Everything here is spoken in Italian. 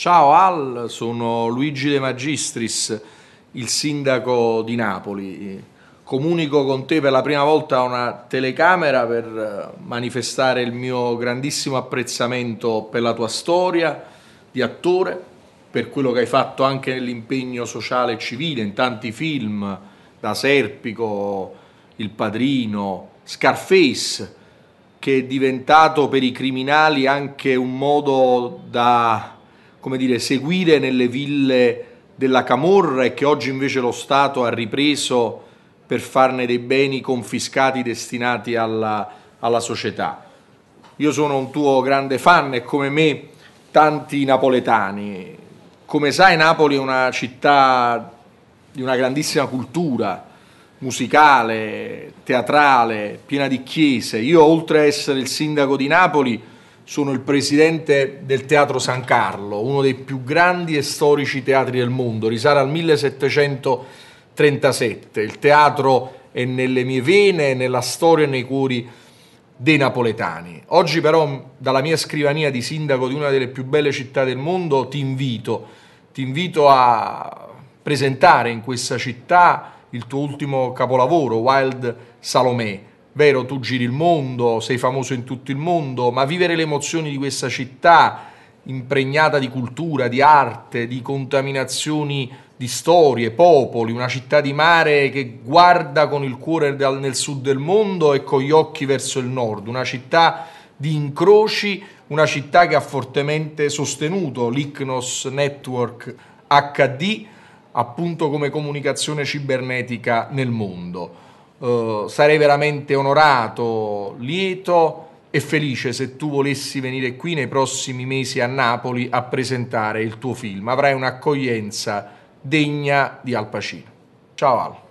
Ciao Al, sono Luigi De Magistris, il sindaco di Napoli. Comunico con te per la prima volta a una telecamera per eh, manifestare il mio grandissimo apprezzamento per la tua storia di attore, per quello che hai fatto anche nell'impegno sociale e civile in tanti film, da Serpico, Il Padrino, Scarface, che è diventato per i criminali anche un modo da come dire, seguire nelle ville della camorra e che oggi invece lo Stato ha ripreso per farne dei beni confiscati destinati alla, alla società. Io sono un tuo grande fan e come me tanti napoletani. Come sai Napoli è una città di una grandissima cultura musicale, teatrale, piena di chiese. Io oltre a essere il sindaco di Napoli sono il presidente del Teatro San Carlo, uno dei più grandi e storici teatri del mondo, risale al 1737. Il teatro è nelle mie vene, nella storia e nei cuori dei napoletani. Oggi però dalla mia scrivania di sindaco di una delle più belle città del mondo ti invito, ti invito a presentare in questa città il tuo ultimo capolavoro, Wild Salomè Vero, tu giri il mondo, sei famoso in tutto il mondo, ma vivere le emozioni di questa città impregnata di cultura, di arte, di contaminazioni di storie, popoli, una città di mare che guarda con il cuore nel sud del mondo e con gli occhi verso il nord, una città di incroci, una città che ha fortemente sostenuto l'ICNOS Network HD appunto come comunicazione cibernetica nel mondo. Eh, sarei veramente onorato, lieto e felice se tu volessi venire qui nei prossimi mesi a Napoli a presentare il tuo film. Avrai un'accoglienza degna di Al Pacino. Ciao Al.